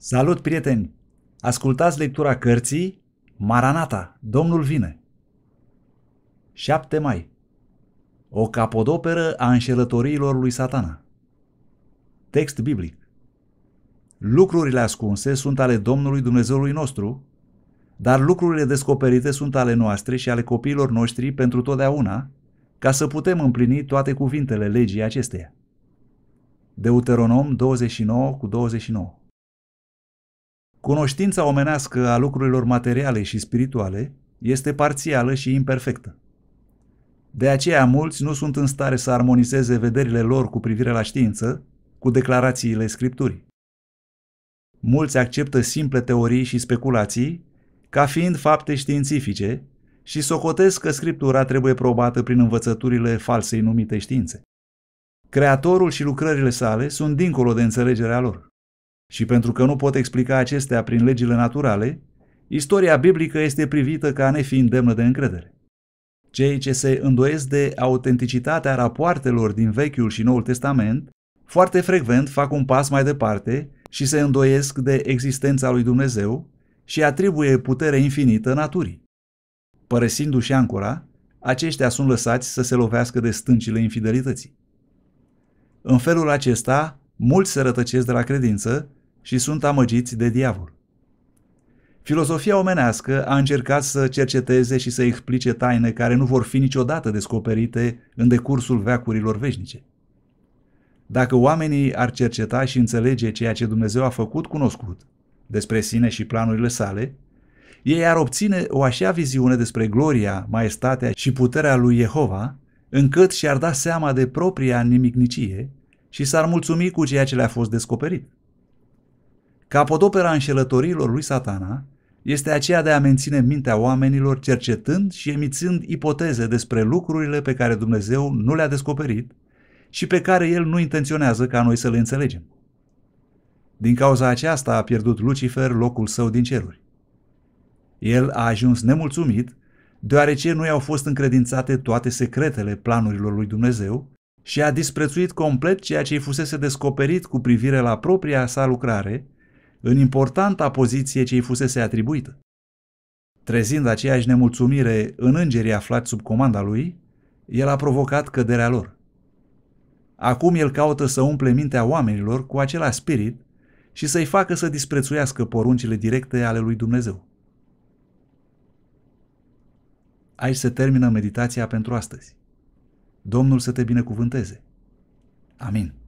Salut, prieteni! Ascultați lectura cărții Maranata, Domnul vine! 7 mai O capodoperă a înșelătoriilor lui satana Text biblic Lucrurile ascunse sunt ale Domnului Dumnezeului nostru, dar lucrurile descoperite sunt ale noastre și ale copiilor noștri pentru totdeauna, ca să putem împlini toate cuvintele legii acesteia. Deuteronom 29 cu 29 Cunoștința omenească a lucrurilor materiale și spirituale este parțială și imperfectă. De aceea mulți nu sunt în stare să armonizeze vederile lor cu privire la știință cu declarațiile Scripturii. Mulți acceptă simple teorii și speculații ca fiind fapte științifice și socotesc că Scriptura trebuie probată prin învățăturile falsei numite științe. Creatorul și lucrările sale sunt dincolo de înțelegerea lor. Și pentru că nu pot explica acestea prin legile naturale, istoria biblică este privită ca nefiind demnă de încredere. Cei ce se îndoiesc de autenticitatea rapoartelor din Vechiul și Noul Testament, foarte frecvent fac un pas mai departe și se îndoiesc de existența lui Dumnezeu și atribuie putere infinită naturii. Părăsindu-și ancora, aceștia sunt lăsați să se lovească de stâncile infidelității. În felul acesta, mulți se rătăcesc de la credință și sunt amăgiți de diavol. Filosofia omenească a încercat să cerceteze și să explice taine care nu vor fi niciodată descoperite în decursul veacurilor veșnice. Dacă oamenii ar cerceta și înțelege ceea ce Dumnezeu a făcut cunoscut despre sine și planurile sale, ei ar obține o așa viziune despre gloria, maestatea și puterea lui Jehova, încât și-ar da seama de propria nimicnicie și s-ar mulțumi cu ceea ce le-a fost descoperit. Capodopera înșelătorilor lui satana este aceea de a menține mintea oamenilor cercetând și emițând ipoteze despre lucrurile pe care Dumnezeu nu le-a descoperit și pe care El nu intenționează ca noi să le înțelegem. Din cauza aceasta a pierdut Lucifer locul său din ceruri. El a ajuns nemulțumit, deoarece nu i-au fost încredințate toate secretele planurilor lui Dumnezeu și a disprețuit complet ceea ce îi fusese descoperit cu privire la propria sa lucrare – în importanta poziție ce îi fusese atribuită. Trezind aceeași nemulțumire în îngerii aflați sub comanda lui, el a provocat căderea lor. Acum el caută să umple mintea oamenilor cu același spirit și să-i facă să disprețuiască poruncile directe ale lui Dumnezeu. Aici se termină meditația pentru astăzi. Domnul să te binecuvânteze. Amin.